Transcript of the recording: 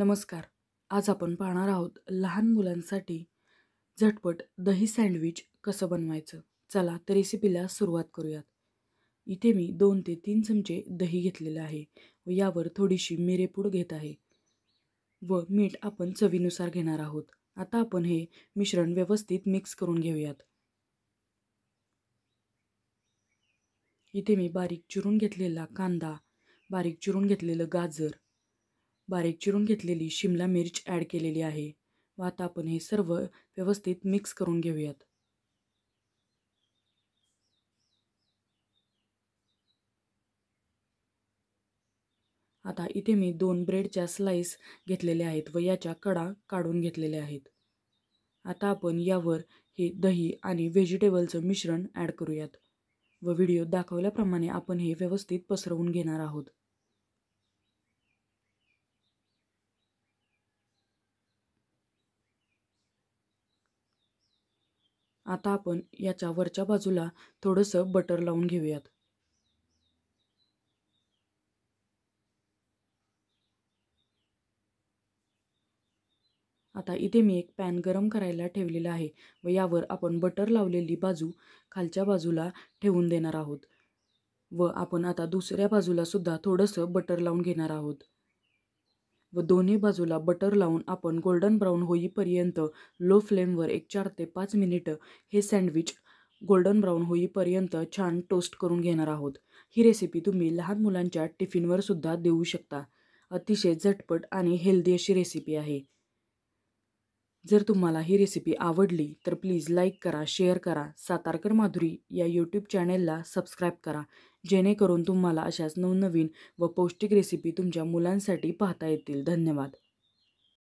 नमस्कार आज आपण पाहणार आहोत लहान मुलांसाठी झटपट दही सँडविच कसं बनवायचं चला तर रेसिपीला सुरुवात करूयात इथे मी दोन ते तीन चमचे दही घेतलेलं आहे व यावर थोडीशी मिरेपूड घेत आहे व मीठ आपण चवीनुसार घेणार आहोत आता आपण हे मिश्रण व्यवस्थित मिक्स करून घेऊयात इथे मी बारीक चिरून घेतलेला कांदा बारीक चिरून घेतलेलं गाजर बारीक चिरून घेतलेली शिमला मिरच ॲड केलेली आहे व आता आपण हे सर्व व्यवस्थित मिक्स करून घेऊयात आता इथे मी दोन ब्रेडच्या स्लाईस घेतलेल्या आहेत व याच्या कडा काढून घेतलेल्या आहेत आता आपण यावर हे दही आणि व्हेजिटेबलचं मिश्रण ॲड करूयात व व्हिडिओ दाखवल्याप्रमाणे आपण हे व्यवस्थित पसरवून घेणार आहोत आता आपण याच्या वरच्या बाजूला थोडंसं बटर लावून घेऊयात आता इथे मी एक पॅन गरम करायला ठेवलेला आहे व यावर आपण बटर लावलेली बाजू खालच्या बाजूला ठेवून देणार आहोत व आपण आता दुसऱ्या बाजूला सुद्धा थोडंसं बटर लावून घेणार आहोत व दोन्ही बाजूला बटर लावून आपण गोल्डन ब्राऊन होईपर्यंत लो फ्लेमवर एक चार ते पाच मिनिटं हे सँडविच गोल्डन ब्राऊन होईपर्यंत छान टोस्ट करून घेणार आहोत ही रेसिपी तुम्ही लहान मुलांच्या टिफिनवर सुद्धा देऊ शकता अतिशय झटपट आणि हेल्दी अशी रेसिपी आहे जर तुम्हाला ही रेसिपी आवडली तर प्लीज लाईक करा शेअर करा सातारकर माधुरी या यूट्यूब चॅनेलला सबस्क्राईब करा जेणेकरून तुम्हाला अशाच नवनवीन व पौष्टिक रेसिपी तुमच्या मुलांसाठी पाहता येतील धन्यवाद